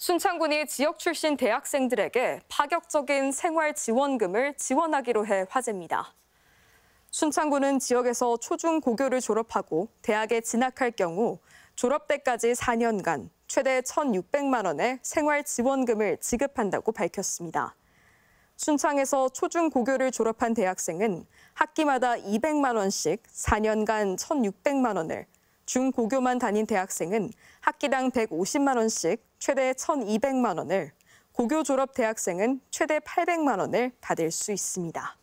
순창군이 지역 출신 대학생들에게 파격적인 생활 지원금을 지원하기로 해 화제입니다. 순창군은 지역에서 초중 고교를 졸업하고 대학에 진학할 경우 졸업 때까지 4년간 최대 1,600만 원의 생활 지원금을 지급한다고 밝혔습니다. 순창에서 초중 고교를 졸업한 대학생은 학기마다 200만 원씩 4년간 1,600만 원을 중고교만 다닌 대학생은 학기당 150만 원씩 최대 1,200만 원을, 고교 졸업 대학생은 최대 800만 원을 받을 수 있습니다.